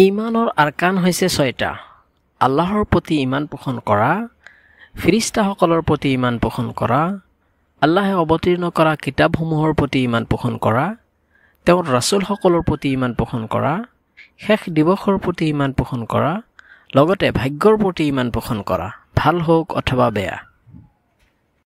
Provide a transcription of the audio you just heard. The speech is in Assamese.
ইমানৰ আৰকান হৈছে ছয়টা আল্লাহৰ প্ৰতি ইমান পোষণ কৰা ফিৰিষ্টাসকলৰ প্ৰতি ইমান পোষণ কৰা আল্লাহে অৱতীৰ্ণ কৰা কিতাপসমূহৰ প্ৰতি ইমান পোষণ কৰা তেওঁৰ ৰাচুলসকলৰ প্ৰতি ইমান পোষণ কৰা শেষ দিৱসৰ প্ৰতি ইমান পোষণ কৰা লগতে ভাগ্যৰ প্ৰতি ইমান পোষণ কৰা ভাল হওক অথবা বেয়া